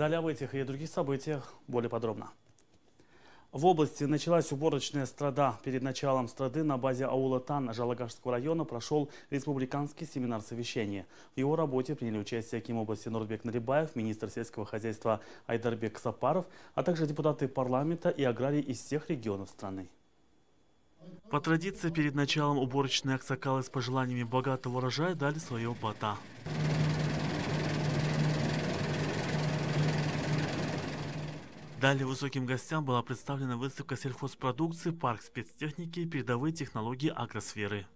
Далее об этих и других событиях более подробно. В области началась уборочная страда. Перед началом страды на базе аула Тан Жалагашского района прошел республиканский семинар совещания. В его работе приняли участие Ким области Нурбек Нарибаев, министр сельского хозяйства Айдарбек Сапаров, а также депутаты парламента и аграрии из всех регионов страны. По традиции, перед началом уборочной аксакалы с пожеланиями богатого урожая дали своего бота. Далее высоким гостям была представлена выставка сельхозпродукции, парк спецтехники и передовые технологии агросферы.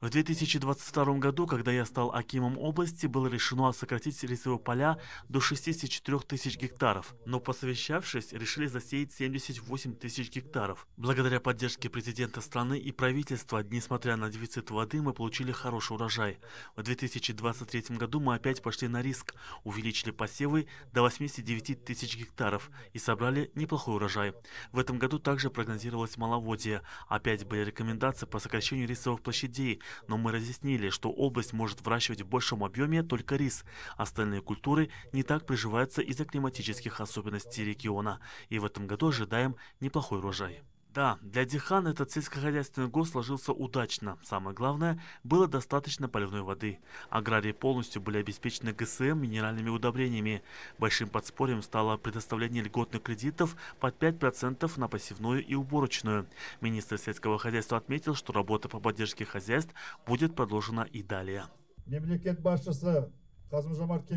В 2022 году, когда я стал акимом области, было решено сократить лесовые поля до 64 тысяч гектаров, но посовещавшись, решили засеять 78 тысяч гектаров. Благодаря поддержке президента страны и правительства, несмотря на дефицит воды, мы получили хороший урожай. В 2023 году мы опять пошли на риск, увеличили посевы до 89 тысяч гектаров и собрали неплохой урожай. В этом году также прогнозировалось маловодие, опять а Опять были рекомендации по сокращению рисовых площадей, но мы разъяснили, что область может выращивать в большем объеме только рис. Остальные культуры не так приживаются из-за климатических особенностей региона. И в этом году ожидаем неплохой урожай. Да, для Дихана этот сельскохозяйственный год сложился удачно. Самое главное, было достаточно поливной воды. Аграрии полностью были обеспечены ГСМ минеральными удобрениями. Большим подспорьем стало предоставление льготных кредитов под 5% на посевную и уборочную. Министр сельского хозяйства отметил, что работа по поддержке хозяйств будет продолжена и далее. Мемлекет башчысы Қасым Жомарт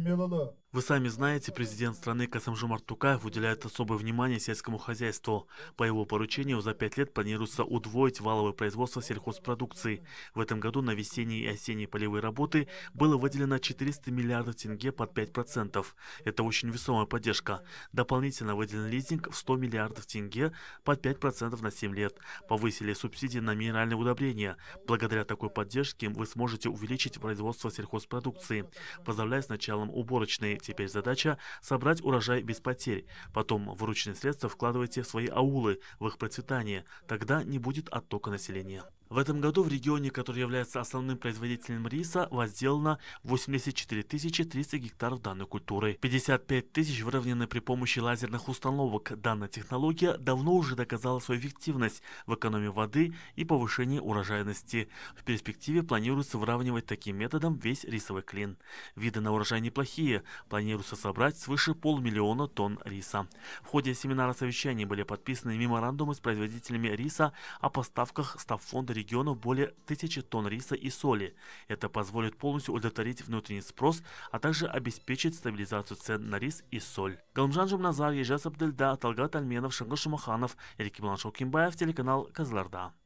вы сами знаете, президент страны Касамжумарт Тукаев уделяет особое внимание сельскому хозяйству. По его поручению за пять лет планируется удвоить валовое производство сельхозпродукции. В этом году на весенние и осенние полевые работы было выделено 400 миллиардов тенге под 5%. Это очень весомая поддержка. Дополнительно выделен лизинг в 100 миллиардов тенге под 5% на 7 лет. Повысили субсидии на минеральные удобрения. Благодаря такой поддержке вы сможете увеличить производство сельхозпродукции, Поздравляю с началом уборочной Теперь задача собрать урожай без потерь. Потом вручные средства вкладывайте в свои аулы, в их процветание. Тогда не будет оттока населения. В этом году в регионе, который является основным производителем риса, возделано 84 300 гектаров данной культуры. 55 тысяч выровнены при помощи лазерных установок. Данная технология давно уже доказала свою эффективность в экономии воды и повышении урожайности. В перспективе планируется выравнивать таким методом весь рисовый клин. Виды на урожай неплохие. Планируется собрать свыше полмиллиона тонн риса. В ходе семинара совещаний были подписаны меморандумы с производителями риса о поставках став фонда региону более 1000 тонн риса и соли. Это позволит полностью удовлетворить внутренний спрос, а также обеспечить стабилизацию цен на рис и соль. Галмжан Жумназар, Ежес Абдельда, Талгат Альменов, Шангар Шумаханов, Эрикимлан Шокимбаев, телеканал Казларда.